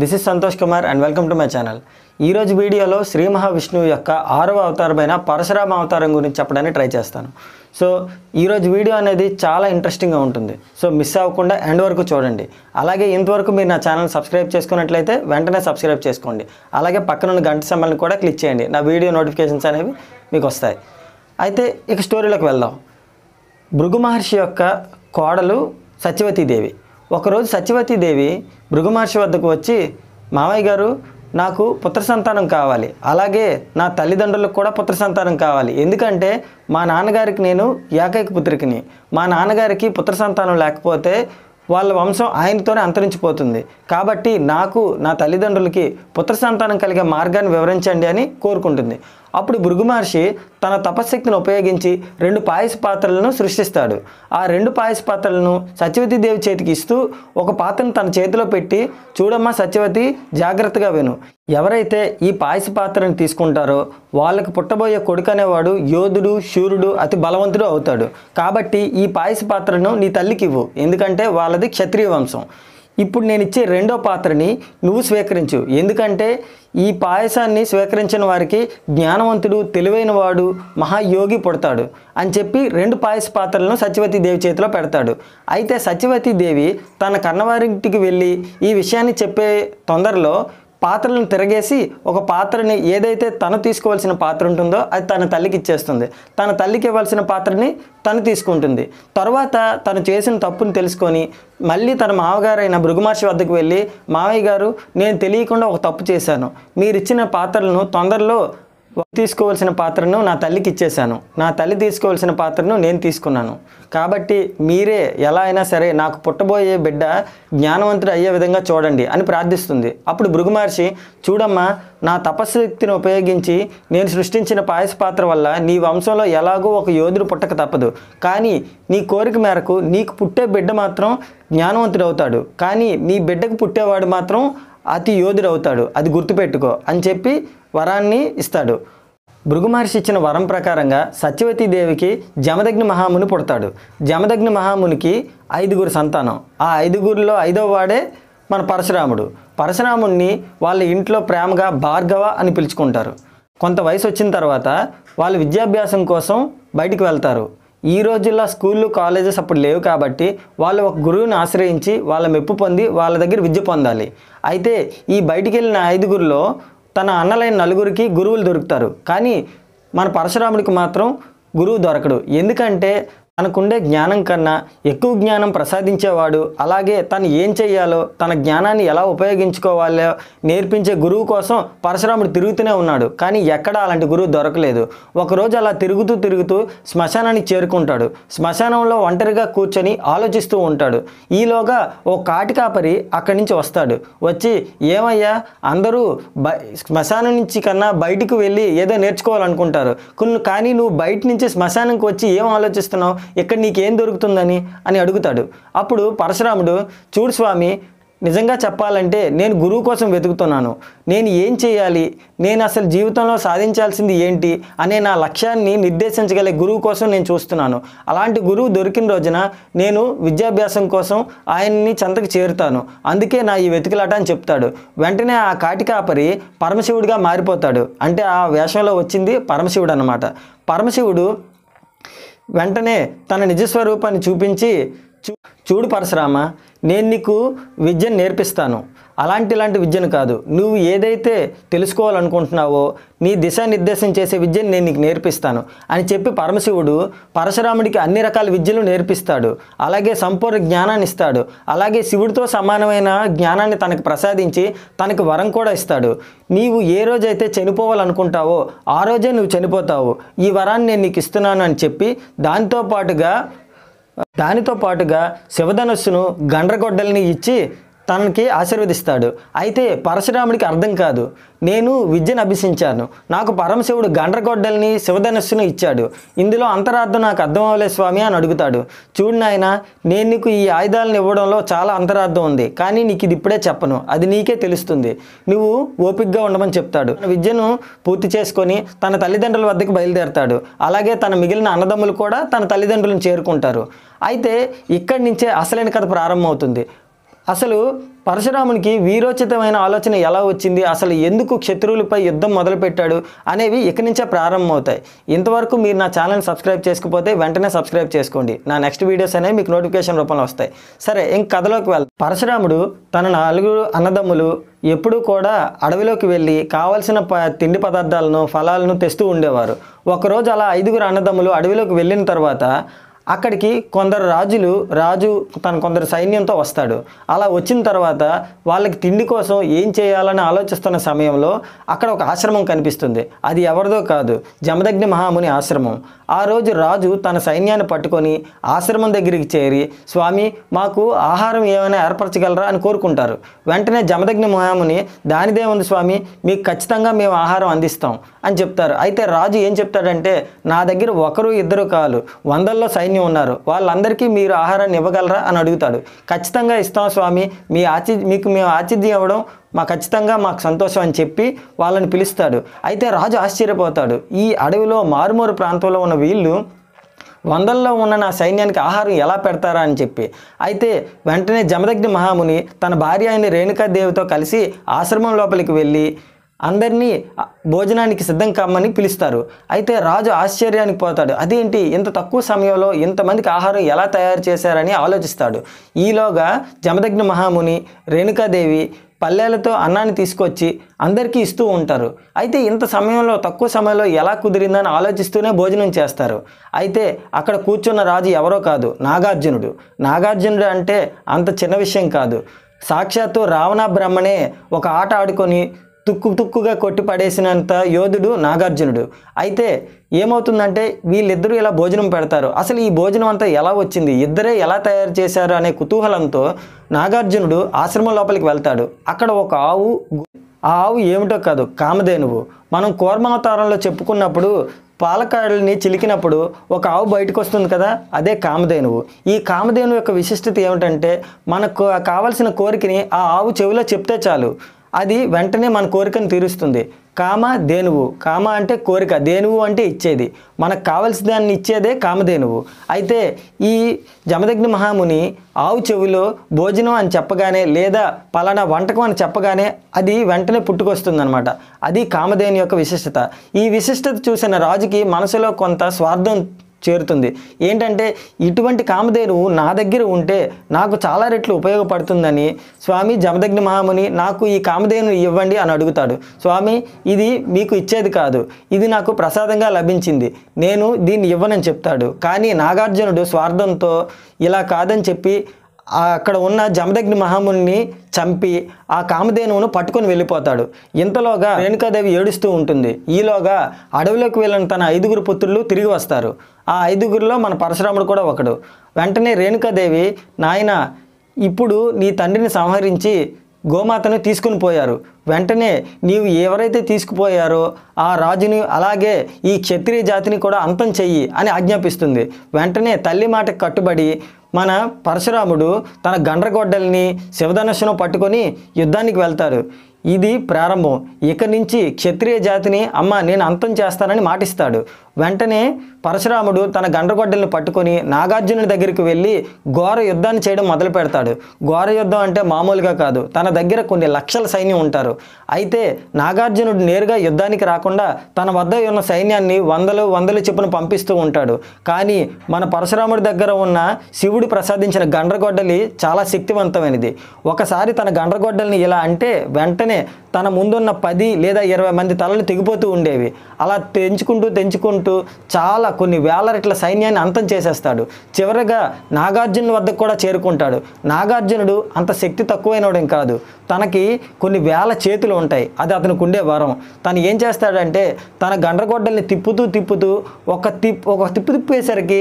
this is Santosh Kumar and welcome to my channel ఈరోజు వీడియోలో శ్రీ మహావిష్ణువు యొక్క ఆరవ అవతారమైన పరశురామ అవతారం గురించి చెప్పడానికి ట్రై చేస్తాను సో ఈరోజు వీడియో అనేది చాలా ఇంట్రెస్టింగ్గా ఉంటుంది సో మిస్ అవ్వకుండా ఎండ్ వరకు చూడండి అలాగే ఇంతవరకు మీరు నా ఛానల్ సబ్స్క్రైబ్ చేసుకున్నట్లయితే వెంటనే సబ్స్క్రైబ్ చేసుకోండి అలాగే పక్కనున్న గంట సమయాన్ని కూడా క్లిక్ చేయండి నా వీడియో నోటిఫికేషన్స్ అనేవి మీకు వస్తాయి అయితే ఇక స్టోరీలోకి వెళ్దాం భృగు మహర్షి యొక్క కోడలు సత్యవతీదేవి ఒకరోజు సత్యవతీదేవి భృగుమహర్షి వద్దకు వచ్చి మావయ్య గారు నాకు పుత్ర సంతానం కావాలి అలాగే నా తల్లిదండ్రులకు కూడా పుత్ర సంతానం కావాలి ఎందుకంటే మా నాన్నగారికి నేను ఏకైక పుత్రికిని మా నాన్నగారికి పుత్ర సంతానం లేకపోతే వాళ్ళ వంశం ఆయనతోనే అంతరించిపోతుంది కాబట్టి నాకు నా తల్లిదండ్రులకి పుత్ర సంతానం కలిగే మార్గాన్ని వివరించండి అని కోరుకుంటుంది అప్పుడు భృగు మహర్షి తన తపశక్తిని ఉపయోగించి రెండు పాయస పాత్రలను సృష్టిస్తాడు ఆ రెండు పాయస పాత్రలను సత్యవతి దేవి చేతికి ఇస్తూ ఒక పాత్రను తన చేతిలో పెట్టి చూడమ్మా సత్యవతి జాగ్రత్తగా విను ఎవరైతే ఈ పాయస పాత్రను తీసుకుంటారో వాళ్ళకి పుట్టబోయే కొడుకు అనేవాడు యోధుడు శూరుడు అతి బలవంతుడు అవుతాడు కాబట్టి ఈ పాయస పాత్రను నీ తల్లికి ఇవ్వు ఎందుకంటే వాళ్ళది క్షత్రియ వంశం ఇప్పుడు నేను ఇచ్చే రెండో పాత్రని నువ్వు స్వీకరించు ఎందుకంటే ఈ పాయసాన్ని స్వీకరించిన వారికి జ్ఞానవంతుడు తెలివైన వాడు మహాయోగి పుడతాడు అని చెప్పి రెండు పాయస పాత్రలను సత్యవతి దేవి చేతిలో పెడతాడు అయితే సత్యవతి దేవి తన కన్నవారింటికి వెళ్ళి ఈ విషయాన్ని చెప్పే తొందరలో పాత్రలను తిరగేసి ఒక పాత్రని ఏదైతే తను తీసుకోవాల్సిన పాత్ర ఉంటుందో అది తన తల్లికి ఇచ్చేస్తుంది తన తల్లికి ఇవ్వాల్సిన పాత్రని తను తీసుకుంటుంది తర్వాత తను చేసిన తప్పును తెలుసుకొని మళ్ళీ తన మామగారైన భృగుమహర్షి వద్దకు వెళ్ళి మావయ్య గారు నేను తెలియకుండా ఒక తప్పు చేశాను మీరు ఇచ్చిన పాత్రలను తొందరలో తీసుకోవాల్సిన పాత్రను నా తల్లికి ఇచ్చేశాను నా తల్లి తీసుకోవాల్సిన పాత్రను నేను తీసుకున్నాను కాబట్టి మీరే ఎలా అయినా సరే నాకు పుట్టబోయే బిడ్డ జ్ఞానవంతుడు అయ్యే విధంగా చూడండి అని ప్రార్థిస్తుంది అప్పుడు భృగు మహర్షి చూడమ్మా నా తపస్శక్తిని ఉపయోగించి నేను సృష్టించిన పాయస పాత్ర వల్ల నీ వంశంలో ఎలాగో ఒక యోధుడు పుట్టక తప్పదు కానీ నీ కోరిక మేరకు నీకు పుట్టే బిడ్డ మాత్రం జ్ఞానవంతుడు అవుతాడు కానీ నీ బిడ్డకు పుట్టేవాడు మాత్రం అతి యోధుడు అవుతాడు అది గుర్తుపెట్టుకో అని చెప్పి వరాన్ని ఇస్తాడు భృగు మహర్షి ఇచ్చిన వరం ప్రకారంగా దేవికి జమదగ్ని మహాముని పుడతాడు జమదగ్ని మహామునికి ఐదుగురు సంతానం ఆ ఐదుగురిలో ఐదవ వాడే మన పరశురాముడు పరశురాముణ్ణి వాళ్ళ ఇంట్లో ప్రేమగా భార్గవ అని పిలుచుకుంటారు కొంత వయసు వచ్చిన తర్వాత వాళ్ళు విద్యాభ్యాసం కోసం బయటికి వెళ్తారు ఈ రోజుల్లో స్కూళ్ళు కాలేజెస్ అప్పుడు లేవు కాబట్టి వాళ్ళు ఒక గురువుని ఆశ్రయించి వాళ్ళ మెప్పు పొంది వాళ్ళ దగ్గర విద్య పొందాలి అయితే ఈ బయటికి వెళ్ళిన ఐదుగురిలో తన అన్నలైన నలుగురికి గురువులు దొరుకుతారు కానీ మన పరశురాముడికి మాత్రం గురువు దొరకడు ఎందుకంటే తనకుండే జ్ఞానం కన్నా ఎక్కువ జ్ఞానం ప్రసాదించేవాడు అలాగే తను ఏం చేయాలో తన జ్ఞానాన్ని ఎలా ఉపయోగించుకోవాలో నేర్పించే గురువు కోసం పరశురాముడు తిరుగుతూనే ఉన్నాడు కానీ ఎక్కడా అలాంటి గురువు దొరకలేదు ఒకరోజు అలా తిరుగుతూ తిరుగుతూ శ్మశానానికి చేరుకుంటాడు శ్మశానంలో ఒంటరిగా కూర్చొని ఆలోచిస్తూ ఉంటాడు ఈలోగా ఓ కాటి కాపరి అక్కడి నుంచి వస్తాడు వచ్చి ఏమయ్యా అందరూ శ్మశానం నుంచి కన్నా బయటకు వెళ్ళి ఏదో నేర్చుకోవాలనుకుంటారు కొన్ని కానీ నువ్వు బయట నుంచి శ్మశానంకి వచ్చి ఏం ఆలోచిస్తున్నావు ఇక్కడ నీకేం దొరుకుతుందని అని అడుగుతాడు అప్పుడు పరశురాముడు చూడు స్వామి నిజంగా చెప్పాలంటే నేను గురువు కోసం వెతుకుతున్నాను నేను ఏం చేయాలి నేను అసలు జీవితంలో సాధించాల్సింది ఏంటి అనే నా లక్ష్యాన్ని నిర్దేశించగలిగే గురువు కోసం నేను చూస్తున్నాను అలాంటి గురువు దొరికిన రోజున నేను విద్యాభ్యాసం కోసం ఆయన్ని చెంతకు చేరుతాను అందుకే నా ఈ వెతుకులాట అని చెప్తాడు వెంటనే ఆ కాటికాపరి పరమశివుడిగా మారిపోతాడు అంటే ఆ వేషంలో వచ్చింది పరమశివుడు అనమాట పరమశివుడు వెంటనే తన నిజస్వరూపాన్ని చూపించి చూడు పరశురామ నేను నీకు విద్యను నేర్పిస్తాను అలాంటి ఇలాంటి విద్యను కాదు నువ్వు ఏదైతే తెలుసుకోవాలనుకుంటున్నావో నీ దిశానిర్దేశం చేసే విద్యను నేను నీకు నేర్పిస్తాను అని చెప్పి పరమశివుడు పరశురాముడికి అన్ని రకాల విద్యలు నేర్పిస్తాడు అలాగే సంపూర్ణ జ్ఞానాన్ని ఇస్తాడు అలాగే శివుడితో సమానమైన జ్ఞానాన్ని తనకు ప్రసాదించి తనకు వరం కూడా ఇస్తాడు నీవు ఏ రోజైతే చనిపోవాలనుకుంటావో ఆ రోజే నువ్వు చనిపోతావు ఈ వరాన్ని నేను నీకు ఇస్తున్నాను అని చెప్పి దాంతోపాటుగా దానితో పాటుగా శివధనస్సును గండ్రగొడ్డల్ని ఇచ్చి తనకి ఆశీర్వదిస్తాడు అయితే పరశురాముడికి అర్థం కాదు నేను విద్యను అభ్యసించాను నాకు పరమశివుడు గండ్రగొడ్డల్ని శివధనస్సును ఇచ్చాడు ఇందులో అంతరార్థం నాకు అర్థం అవ్వలే స్వామి అని అడుగుతాడు చూడు నాయన నేను నీకు ఈ ఆయుధాలను ఇవ్వడంలో చాలా అంతరార్థం ఉంది కానీ నీకు ఇది ఇప్పుడే చెప్పను అది నీకే తెలుస్తుంది నువ్వు ఓపిక్గా ఉండమని చెప్తాడు విద్యను పూర్తి చేసుకొని తన తల్లిదండ్రుల వద్దకు బయలుదేరతాడు అలాగే తన మిగిలిన అన్నదమ్ములు కూడా తన తల్లిదండ్రులను చేరుకుంటారు అయితే ఇక్కడి నుంచే అసలైన కథ ప్రారంభమవుతుంది అసలు పరశురామునికి వీరోచితమైన ఆలోచన ఎలా వచ్చింది అసలు ఎందుకు శత్రువులపై యుద్ధం మొదలుపెట్టాడు అనేవి ఇక్కడి నుంచే ప్రారంభమవుతాయి ఇంతవరకు మీరు నా ఛానల్ సబ్స్క్రైబ్ చేసుకుపోతే వెంటనే సబ్స్క్రైబ్ చేసుకోండి నా నెక్స్ట్ వీడియోస్ అనేవి మీకు నోటిఫికేషన్ రూపంలో వస్తాయి సరే ఇంక కథలోకి వెళ్దాం పరశురాముడు తన నలుగురు అన్నదమ్ములు ఎప్పుడూ కూడా అడవిలోకి వెళ్ళి కావలసిన తిండి పదార్థాలను ఫలాలను తెస్తూ ఉండేవారు ఒకరోజు అలా ఐదుగురు అన్నదమ్ములు అడవిలోకి వెళ్ళిన తర్వాత అక్కడికి కొందరు రాజులు రాజు తన కొందరు సైన్యంతో వస్తాడు అలా వచ్చిన తర్వాత వాళ్ళకి తిండి కోసం ఏం చేయాలని ఆలోచిస్తున్న సమయంలో అక్కడ ఒక ఆశ్రమం కనిపిస్తుంది అది ఎవరిదో కాదు జమదగ్ని మహాముని ఆశ్రమం ఆ రోజు రాజు తన సైన్యాన్ని పట్టుకొని ఆశ్రమం దగ్గరికి చేరి స్వామి మాకు ఆహారం ఏమైనా ఏర్పరచగలరా అని కోరుకుంటారు వెంటనే జమదగ్ని మహాముని దానిదే ఉంది స్వామి మీకు ఖచ్చితంగా మేము ఆహారం అందిస్తాం అని చెప్తారు అయితే రాజు ఏం చెప్తాడంటే నా దగ్గర ఒకరు ఇద్దరు కాదు వందల్లో సైన్యం అభిమన్యు ఉన్నారు వాళ్ళందరికీ మీరు ఆహారాన్ని ఇవ్వగలరా అని అడుగుతాడు ఖచ్చితంగా ఇస్తాం స్వామి మీ ఆచి మీకు మేము ఆతిథ్యం ఇవ్వడం మా ఖచ్చితంగా మాకు సంతోషం అని చెప్పి వాళ్ళని పిలుస్తాడు అయితే రాజు ఆశ్చర్యపోతాడు ఈ అడవిలో మారుమూరు ప్రాంతంలో ఉన్న వీళ్ళు వందల్లో ఉన్న నా సైన్యానికి ఆహారం ఎలా పెడతారా అని చెప్పి అయితే వెంటనే జమదగ్ని మహాముని తన భార్య అయిన రేణుకాదేవితో కలిసి ఆశ్రమం లోపలికి వెళ్ళి అందరినీ భోజనానికి సిద్ధం కమ్మని పిలుస్తారు అయితే రాజు ఆశ్చర్యానికి పోతాడు అదేంటి ఇంత తక్కువ సమయంలో ఇంతమందికి ఆహారం ఎలా తయారు చేశారని ఆలోచిస్తాడు ఈలోగా జమదగ్న మహాముని రేణుకాదేవి పల్లెలతో అన్నాన్ని తీసుకొచ్చి అందరికీ ఇస్తూ ఉంటారు అయితే ఇంత సమయంలో తక్కువ సమయంలో ఎలా కుదిరిందని ఆలోచిస్తూనే భోజనం చేస్తారు అయితే అక్కడ కూర్చున్న రాజు ఎవరో కాదు నాగార్జునుడు నాగార్జునుడు అంటే అంత చిన్న విషయం కాదు సాక్షాత్తు రావణ బ్రహ్మనే ఒక ఆట ఆడుకొని తుక్కు తుక్కుగా కొట్టి పడేసినంత యోధుడు నాగార్జునుడు అయితే ఏమవుతుందంటే వీళ్ళిద్దరూ ఇలా భోజనం పెడతారు అసలు ఈ భోజనం అంతా ఎలా వచ్చింది ఇద్దరే ఎలా తయారు చేశారు అనే కుతూహలంతో నాగార్జునుడు ఆశ్రమం లోపలికి వెళ్తాడు అక్కడ ఒక ఆవు ఆ ఆవు ఏమిటో కాదు కామధేనువు మనం కోర్మావతారంలో చెప్పుకున్నప్పుడు పాలకాయలని చిలికినప్పుడు ఒక ఆవు బయటకు వస్తుంది కదా అదే కామధేనువు ఈ కామధేను యొక్క విశిష్టత ఏమిటంటే మనకు కావలసిన కోరికని ఆ ఆవు చెవిలో చెప్తే చాలు అది వెంటనే మన కోరికను తీరుస్తుంది కామ దేనువు కామ అంటే కోరిక దేనువు అంటే ఇచ్చేది మనకు కావలసిన దాన్ని ఇచ్చేదే కామధేనువు అయితే ఈ జమదగ్ని మహాముని ఆవు చెవిలో భోజనం అని చెప్పగానే లేదా పలానా వంటకం అని చెప్పగానే అది వెంటనే పుట్టుకొస్తుందనమాట అది కామధేను యొక్క విశిష్టత ఈ విశిష్టత చూసిన రాజుకి మనసులో కొంత స్వార్థం చేరుతుంది ఏంటంటే ఇటువంటి కామధేను నా దగ్గర ఉంటే నాకు చాలా రెట్లు ఉపయోగపడుతుందని స్వామి జమదగ్ని మహాముని నాకు ఈ కామధేను ఇవ్వండి అని అడుగుతాడు స్వామి ఇది మీకు ఇచ్చేది కాదు ఇది నాకు ప్రసాదంగా లభించింది నేను దీన్ని ఇవ్వనని చెప్తాడు కానీ నాగార్జునుడు స్వార్థంతో ఇలా కాదని చెప్పి అక్కడ ఉన్న జమదగ్ని మహాముని చంపి ఆ కామధేనువును పట్టుకొని వెళ్ళిపోతాడు ఇంతలోగా రేణుకాదేవి ఏడుస్తూ ఉంటుంది ఈలోగా అడవిలోకి వెళ్ళిన తన ఐదుగురు పుత్రులు తిరిగి వస్తారు ఆ ఐదుగురిలో మన పరశురాముడు కూడా ఒకడు వెంటనే రేణుకాదేవి నాయన ఇప్పుడు నీ తండ్రిని సంహరించి గోమాతను తీసుకుని పోయారు వెంటనే నీవు ఎవరైతే తీసుకుపోయారో ఆ రాజుని అలాగే ఈ క్షత్రియ జాతిని కూడా అంతం చెయ్యి అని ఆజ్ఞాపిస్తుంది వెంటనే తల్లి మాటకు కట్టుబడి మన పరశురాముడు తన గండ్రగొడ్డల్ని శివధనుషును పట్టుకొని యుద్ధానికి వెళ్తారు ఇది ప్రారంభం ఇక నుంచి క్షత్రియ జాతిని అమ్మ నేను అంతం చేస్తానని మాటిస్తాడు వెంటనే పరశురాముడు తన గండ్రగొడ్డలను పట్టుకొని నాగార్జునుడి దగ్గరికి వెళ్ళి ఘోర యుద్ధాన్ని చేయడం మొదలు పెడతాడు ఘోర యుద్ధం అంటే మామూలుగా కాదు తన దగ్గర కొన్ని లక్షల సైన్యం ఉంటారు అయితే నాగార్జునుడు నేరుగా యుద్ధానికి రాకుండా తన వద్ద ఉన్న సైన్యాన్ని వందలు వందలు చెప్పున పంపిస్తూ ఉంటాడు కానీ మన పరశురాముడి దగ్గర ఉన్న శివుడు ప్రసాదించిన గండ్రగొడ్డలి చాలా శక్తివంతమైనది ఒకసారి తన గండ్రగొడ్డల్ని ఇలా అంటే వెంటనే అలానే తన ముందున్న పది లేదా ఇరవై మంది తలలు తెగిపోతూ ఉండేవి అలా తెంచుకుంటూ తెంచుకుంటూ చాలా కొన్ని వేల రెట్ల సైన్యాన్ని అంతం చేసేస్తాడు చివరగా నాగార్జున వద్దకు కూడా చేరుకుంటాడు నాగార్జునుడు అంత శక్తి తక్కువైనడం కాదు తనకి కొన్ని వేల చేతులు ఉంటాయి అది అతనికి ఉండే వరం తను ఏం చేస్తాడంటే తన గండ్రగొడ్డల్ని తిప్పుతూ తిప్పుతూ ఒక తిప్పు ఒక తిప్పు తిప్పేసరికి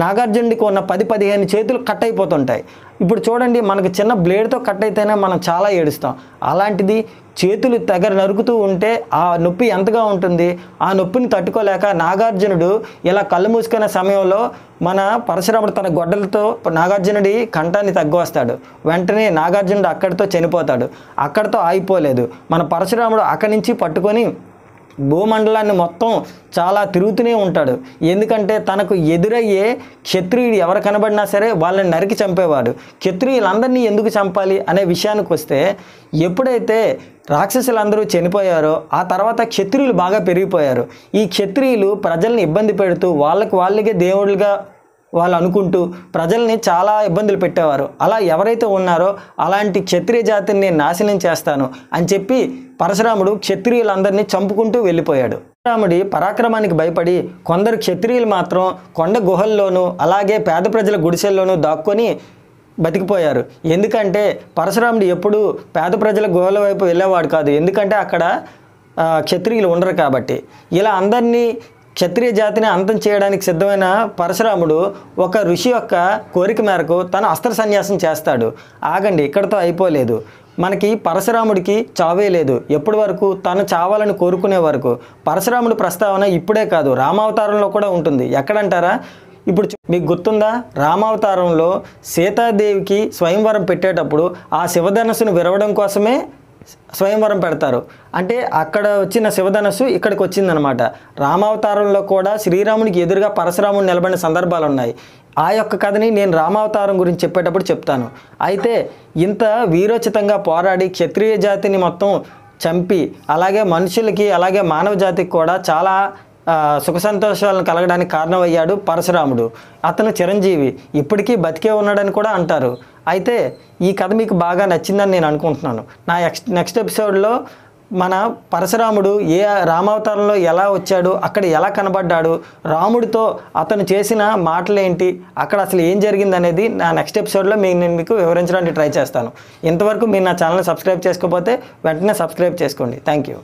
నాగార్జునుడికి ఉన్న పది పదిహేను చేతులు కట్ అయిపోతుంటాయి ఇప్పుడు చూడండి మనకు చిన్న బ్లేడ్తో కట్ అయితేనే మనం చాలా ఏడుస్తాం అలాంటిది చేతులు తెగర నరుకుతూ ఉంటే ఆ నొప్పి ఎంతగా ఉంటుంది ఆ నొప్పిని తట్టుకోలేక నాగార్జునుడు ఇలా కళ్ళు మూసుకునే సమయంలో మన పరశురాముడు తన గొడ్డలతో నాగార్జునుడి కంఠాన్ని తగ్గువస్తాడు వెంటనే నాగార్జునుడు అక్కడితో చనిపోతాడు అక్కడితో ఆగిపోలేదు మన పరశురాముడు అక్కడి నుంచి పట్టుకొని భూమండలాన్ని మొత్తం చాలా తిరుగుతూనే ఉంటాడు ఎందుకంటే తనకు ఎదురయ్యే క్షత్రియుడు ఎవరు కనబడినా సరే వాళ్ళని నరికి చంపేవాడు క్షత్రియులందరినీ ఎందుకు చంపాలి అనే విషయానికి వస్తే ఎప్పుడైతే రాక్షసులందరూ చనిపోయారో ఆ తర్వాత క్షత్రియులు బాగా పెరిగిపోయారు ఈ క్షత్రియులు ప్రజల్ని ఇబ్బంది పెడుతూ వాళ్ళకి వాళ్ళకే దేవుళ్ళుగా వాళ్ళు అనుకుంటూ ప్రజల్ని చాలా ఇబ్బందులు పెట్టేవారు అలా ఎవరైతే ఉన్నారో అలాంటి క్షత్రియ జాతిని నేను నాశనం చేస్తాను అని చెప్పి పరశురాముడు క్షత్రియులందరినీ చంపుకుంటూ వెళ్ళిపోయాడు పరశురాముడి పరాక్రమానికి భయపడి కొందరు క్షత్రియులు మాత్రం కొండ గుహల్లోనూ అలాగే పేద ప్రజల గుడిసెల్లోనూ దాక్కొని బతికిపోయారు ఎందుకంటే పరశురాముడు ఎప్పుడు పేద ప్రజల గుహల వైపు వెళ్ళేవాడు కాదు ఎందుకంటే అక్కడ క్షత్రియులు ఉండరు కాబట్టి ఇలా అందరినీ క్షత్రియ జాతిని అంతం చేయడానికి సిద్ధమైన పరశురాముడు ఒక ఋషి యొక్క కోరిక మేరకు తన అస్త్ర సన్యాసం చేస్తాడు ఆగండి ఇక్కడతో అయిపోలేదు మనకి పరశురాముడికి చావే లేదు ఎప్పటి వరకు తను చావాలని కోరుకునే వరకు పరశురాముడి ప్రస్తావన ఇప్పుడే కాదు రామావతారంలో కూడా ఉంటుంది ఎక్కడంటారా ఇప్పుడు మీకు గుర్తుందా రామావతారంలో సీతాదేవికి స్వయంవరం పెట్టేటప్పుడు ఆ శివధనస్సును విరవడం కోసమే స్వయంవరం పెడతారు అంటే అక్కడ వచ్చిన శివధనస్సు ఇక్కడికి వచ్చిందనమాట రామావతారంలో కూడా శ్రీరామునికి ఎదురుగా పరశురాముడు నిలబడిన సందర్భాలు ఉన్నాయి ఆ యొక్క కథని నేను రామావతారం గురించి చెప్పేటప్పుడు చెప్తాను అయితే ఇంత వీరోచితంగా పోరాడి క్షత్రియ జాతిని మొత్తం చంపి అలాగే మనుషులకి అలాగే మానవ జాతికి కూడా చాలా సుఖ సంతోషాలను కలగడానికి కారణమయ్యాడు పరశురాముడు అతను చిరంజీవి ఇప్పటికీ బతికే ఉన్నాడని కూడా అంటారు అయితే ఈ కథ మీకు బాగా నచ్చిందని నేను అనుకుంటున్నాను నా నెక్స్ట్ నెక్స్ట్ ఎపిసోడ్లో మన పరశురాముడు ఏ రామావతారంలో ఎలా వచ్చాడు అక్కడ ఎలా కనబడ్డాడు రాముడితో అతను చేసిన మాటలేంటి అక్కడ అసలు ఏం జరిగింది అనేది నా నెక్స్ట్ ఎపిసోడ్లో మీ నేను మీకు వివరించడానికి ట్రై చేస్తాను ఇంతవరకు మీరు నా ఛానల్ని సబ్స్క్రైబ్ చేసుకోకపోతే వెంటనే సబ్స్క్రైబ్ చేసుకోండి థ్యాంక్ యూ